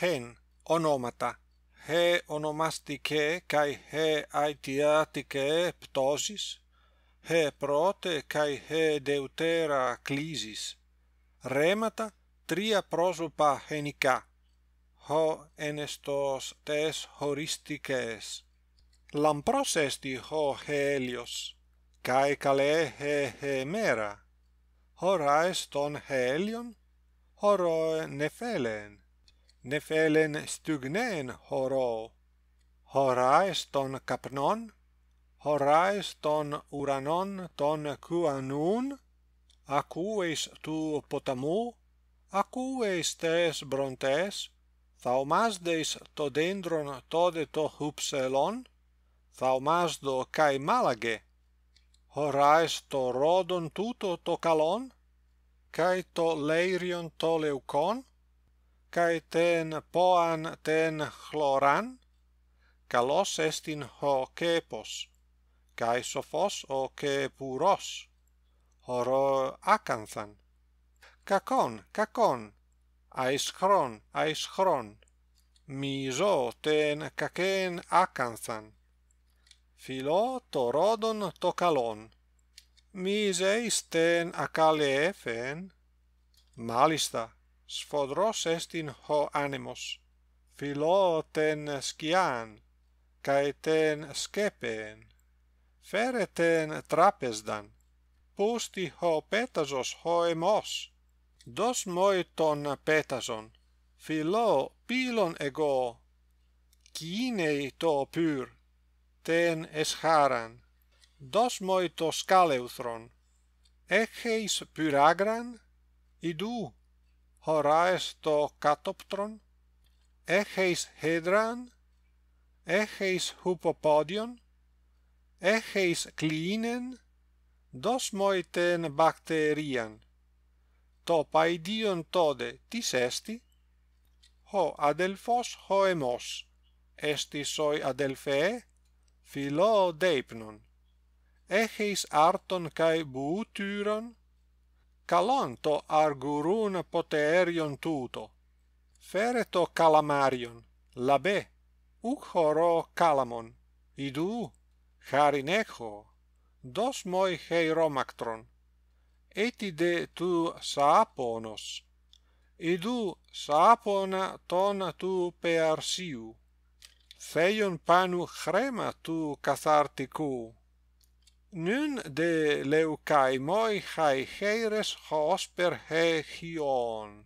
hen onomata he onomastike kai he aitiatike ptosis he prote kai he deutera clisis remata tria prosopa henika ho enestos tes horistikes lamprosesti ho helios kai kale he he mera horaeston helion horo nephelen ne felen stugnen horo horayston kapnon horayston uranon ton qu anun aques tu potamu aques tes brontes tha masdes to dendron to de to hupselon tha masdo kai malage horaysto rondon tuto to kalon kai to leirion to leucon CAE TEN POAN TEN CHLORAN? CALOS ESTIN HO CEPOS. CAE SOFOS HO CEPUROS. HO RO ACANTHAN. CACON, CACON. AISCHRON, AISCHRON. MI ZO TEN CACEN ACANTHAN. FILO TO RODON TO CALON. MI ZEIS MALISTA sfodros est in ho animos philoten ten skian kai ten skepen fere ten trapesdan posti ho petazos ho emos dos moi ton petazon philo pilon ego kine to pur ten escharan. dos moi to skaleuthron Echeis pyragran idu horaes to catoptron? Echeis hedran? Echeis hupopodion? Echeis clinen? Dos moiten bacterian? To paidion tode tis esti? Ho adelfos hoemos, esti soi adelphe, Filo deipnon. Echeis arton cae buuturon? calonto argurun poterion tuto fereto calamarion labe uchoro calamon idu charinecho dos moi heiromactron Etide tu saponos idu sapona tona tu pearsiu feion panu crema tu catharticu nun de leucaimoi hae heres hos per hegion.